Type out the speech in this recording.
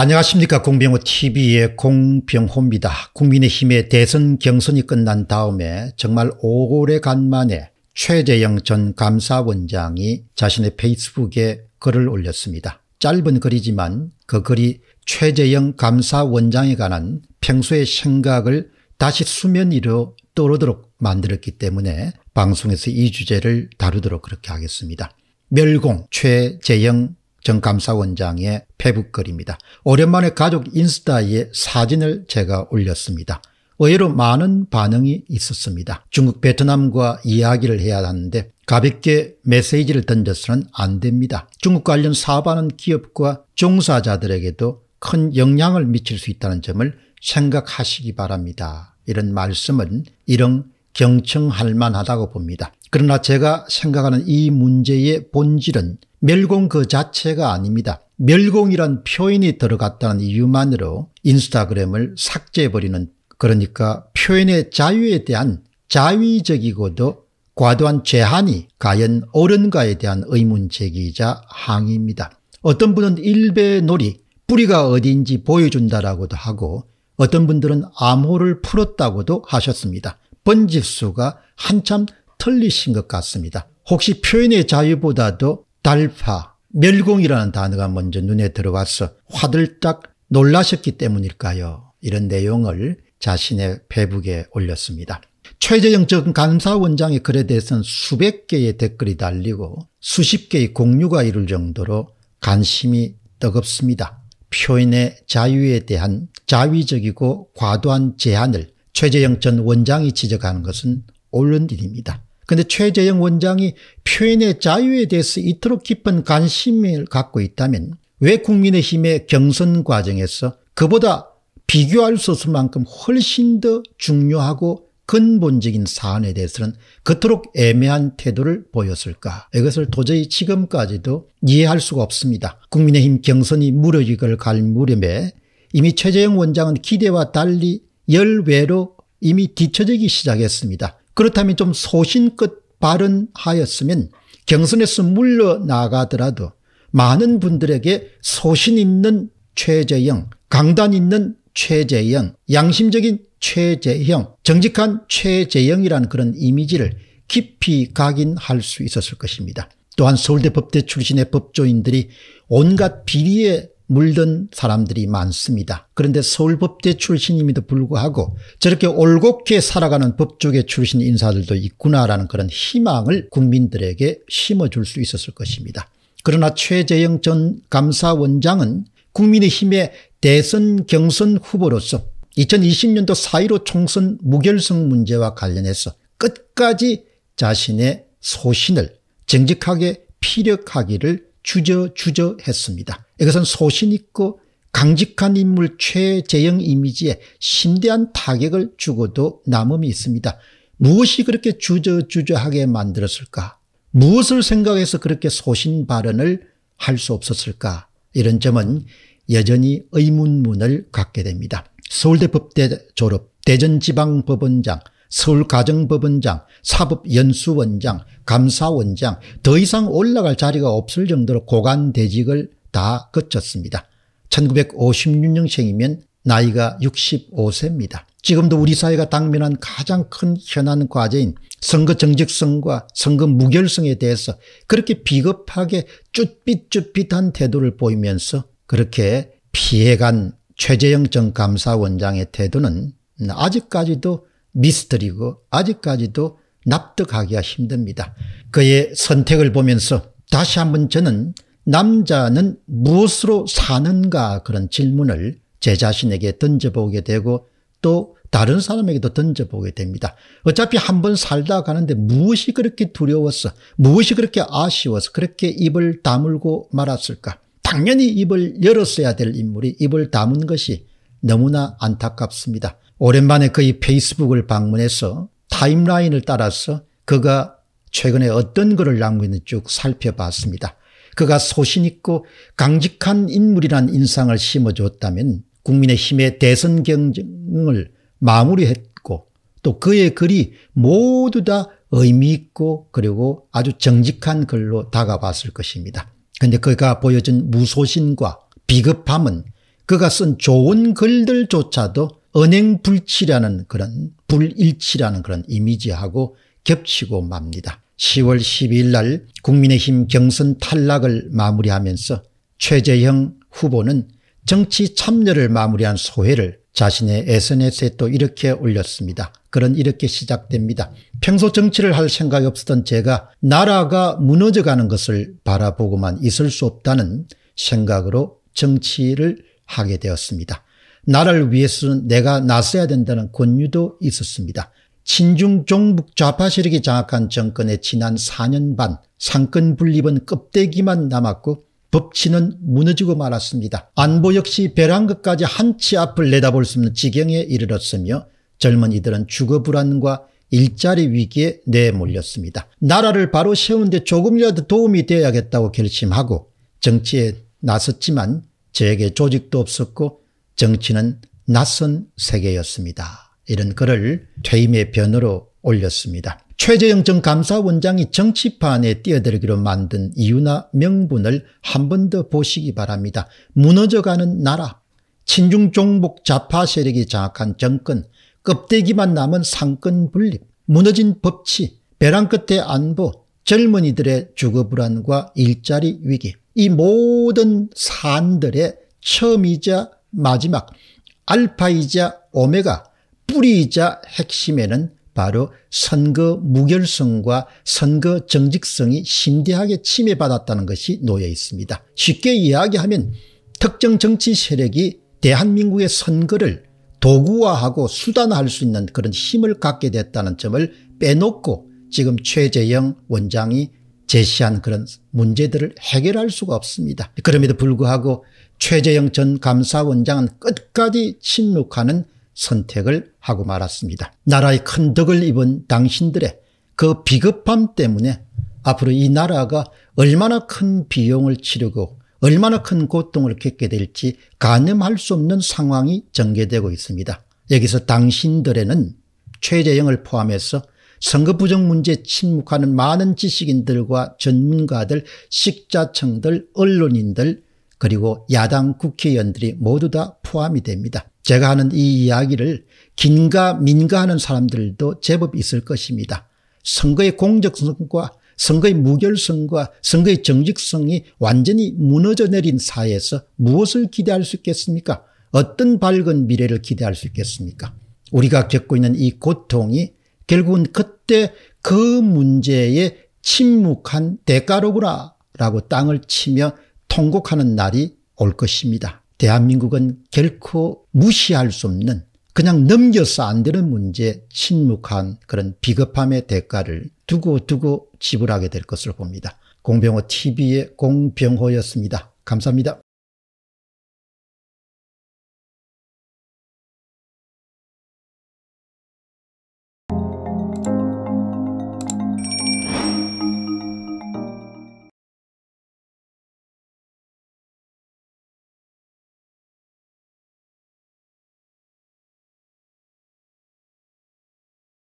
안녕하십니까 공병호 tv의 공병호입니다. 국민의힘의 대선 경선이 끝난 다음에 정말 오래간만에 최재영 전 감사원장이 자신의 페이스북에 글을 올렸습니다. 짧은 글이지만 그 글이 최재영 감사원장에 관한 평소의 생각을 다시 수면 위로 떠오르도록 만들었기 때문에 방송에서 이 주제를 다루도록 그렇게 하겠습니다. 멸공 최재영 전 감사원장의 페북글입니다. 오랜만에 가족 인스타에 사진을 제가 올렸습니다. 의외로 많은 반응이 있었습니다. 중국 베트남과 이야기를 해야 하는데 가볍게 메시지를 던져서는 안 됩니다. 중국 관련 사업하는 기업과 종사자들에게도 큰 영향을 미칠 수 있다는 점을 생각하시기 바랍니다. 이런 말씀은 이런 경청할 만하다고 봅니다. 그러나 제가 생각하는 이 문제의 본질은 멸공 그 자체가 아닙니다. 멸공이란 표현이 들어갔다는 이유만으로 인스타그램을 삭제해버리는 그러니까 표현의 자유에 대한 자위적이고도 과도한 제한이 과연 옳은가에 대한 의문제기이자 항의입니다. 어떤 분은 일배놀이 뿌리가 어디인지 보여준다라고도 하고 어떤 분들은 암호를 풀었다고도 하셨습니다. 번지수가 한참 틀리신 것 같습니다. 혹시 표현의 자유보다도 달파, 멸공이라는 단어가 먼저 눈에 들어와서 화들짝 놀라셨기 때문일까요? 이런 내용을 자신의 페북에 올렸습니다. 최재영전 감사원장의 글에 대해서는 수백 개의 댓글이 달리고 수십 개의 공유가 이룰 정도로 관심이 뜨겁습니다. 표현의 자유에 대한 자위적이고 과도한 제한을 최재영전 원장이 지적하는 것은 옳은 일입니다. 근데 최재형 원장이 표현의 자유에 대해서 이토록 깊은 관심을 갖고 있다면 왜 국민의힘의 경선 과정에서 그보다 비교할 수 없을 만큼 훨씬 더 중요하고 근본적인 사안에 대해서는 그토록 애매한 태도를 보였을까 이것을 도저히 지금까지도 이해할 수가 없습니다. 국민의힘 경선이 무르익을 갈 무렵에 이미 최재형 원장은 기대와 달리 열외로 이미 뒤처지기 시작했습니다. 그렇다면 좀 소신껏 발언하였으면 경선에서 물러나가더라도 많은 분들에게 소신 있는 최재형, 강단 있는 최재형, 양심적인 최재형, 정직한 최재형이라는 그런 이미지를 깊이 각인할 수 있었을 것입니다. 또한 서울대 법대 출신의 법조인들이 온갖 비리에 물든 사람들이 많습니다. 그런데 서울법대 출신임에도 불구하고 저렇게 올곧게 살아가는 법조계 출신 인사들도 있구나라는 그런 희망을 국민들에게 심어줄 수 있었을 것입니다. 그러나 최재형 전 감사원장은 국민의힘의 대선 경선 후보로서 2020년도 4.15 총선 무결성 문제와 관련해서 끝까지 자신의 소신을 정직하게 피력하기를 주저주저 했습니다. 이것은 소신 있고 강직한 인물 최재영 이미지에 심대한 타격을 주고도 남음이 있습니다. 무엇이 그렇게 주저주저하게 만들었을까? 무엇을 생각해서 그렇게 소신 발언을 할 수 없었을까? 이런 점은 여전히 의문문을 갖게 됩니다. 서울대 법대 졸업, 대전지방법원장, 서울가정법원장, 사법연수원장, 감사원장 더 이상 올라갈 자리가 없을 정도로 고관대직을 다 거쳤습니다. 1956년생이면 나이가 65세입니다. 지금도 우리 사회가 당면한 가장 큰 현안 과제인 선거 정직성과 선거 무결성에 대해서 그렇게 비겁하게 쭈삣쭈삣한 태도를 보이면서 그렇게 피해간 최재형 전 감사원장의 태도는 아직까지도 미스터리고 아직까지도 납득하기가 힘듭니다. 그의 선택을 보면서 다시 한번 저는 남자는 무엇으로 사는가 그런 질문을 제 자신에게 던져보게 되고 또 다른 사람에게도 던져보게 됩니다. 어차피 한번 살다 가는데 무엇이 그렇게 두려웠어 무엇이 그렇게 아쉬워서 그렇게 입을 다물고 말았을까 당연히 입을 열었어야 될 인물이 입을 다문 것이 너무나 안타깝습니다. 오랜만에 그의 페이스북을 방문해서 타임라인을 따라서 그가 최근에 어떤 글을 남기는지 쭉 살펴봤습니다. 그가 소신있고 강직한 인물이란 인상을 심어줬다면 국민의힘의 대선 경쟁을 마무리했고 또 그의 글이 모두 다 의미있고 그리고 아주 정직한 글로 다가봤을 것입니다. 근데 그가 보여준 무소신과 비급함은 그가 쓴 좋은 글들조차도 은행불치라는 그런 불일치라는 그런 이미지하고 겹치고 맙니다. 10월 12일 날 국민의힘 경선 탈락을 마무리하면서 최재형 후보는 정치 참여를 마무리한 소회를 자신의 SNS에 또 이렇게 올렸습니다. 그런 이렇게 시작됩니다. 평소 정치를 할 생각이 없었던 제가 나라가 무너져가는 것을 바라보고만 있을 수 없다는 생각으로 정치를 하게 되었습니다. 나라를 위해서는 내가 나서야 된다는 권유도 있었습니다. 친중 종북 좌파 세력이 장악한 정권의 지난 4년 반 상권 분립은 껍데기만 남았고 법치는 무너지고 말았습니다. 안보 역시 벼랑 것까지한치 앞을 내다볼 수 없는 지경에 이르렀으며 젊은이들은 주거 불안과 일자리 위기에 내몰렸습니다. 나라를 바로 세운데 조금이라도 도움이 되어야겠다고 결심하고 정치에 나섰지만 저에게 조직도 없었고 정치는 낯선 세계였습니다. 이런 글을 퇴임의 변으로 올렸습니다. 최재형 전 감사원장이 정치판에 뛰어들기로 만든 이유나 명분을 한 번 더 보시기 바랍니다. 무너져가는 나라, 친중 종북 좌파 세력이 장악한 정권, 껍데기만 남은 상권 분립, 무너진 법치, 벼랑 끝의 안보, 젊은이들의 주거 불안과 일자리 위기, 이 모든 산들의 처음이자 마지막 알파이자 오메가 뿌리이자 핵심에는 바로 선거 무결성과 선거 정직성이 심대하게 침해받았다는 것이 놓여 있습니다. 쉽게 이야기하면 특정 정치 세력이 대한민국의 선거를 도구화하고 수단화할 수 있는 그런 힘을 갖게 됐다는 점을 빼놓고 지금 최재형 원장이 제시한 그런 문제들을 해결할 수가 없습니다. 그럼에도 불구하고 최재영 전 감사원장은 끝까지 침묵하는 선택을 하고 말았습니다. 나라의 큰 덕을 입은 당신들의 그 비겁함 때문에 앞으로 이 나라가 얼마나 큰 비용을 치르고 얼마나 큰 고통을 겪게 될지 가늠할 수 없는 상황이 전개되고 있습니다. 여기서 당신들에는 최재영을 포함해서 선거 부정 문제에 침묵하는 많은 지식인들과 전문가들 식자청들 언론인들 그리고 야당 국회의원들이 모두 다 포함이 됩니다. 제가 하는 이 이야기를 긴가 민가 하는 사람들도 제법 있을 것입니다. 선거의 공적성과 선거의 무결성과 선거의 정직성이 완전히 무너져 내린 사회에서 무엇을 기대할 수 있겠습니까? 어떤 밝은 미래를 기대할 수 있겠습니까? 우리가 겪고 있는 이 고통이 결국은 그때 그 문제에 침묵한 대가로구나 라고 땅을 치며 통곡하는 날이 올 것입니다. 대한민국은 결코 무시할 수 없는 그냥 넘겨서 안 되는 문제 침묵한 그런 비겁함의 대가를 두고두고 두고 지불하게 될 것으로 봅니다. 공병호 TV의 공병호였습니다. 감사합니다.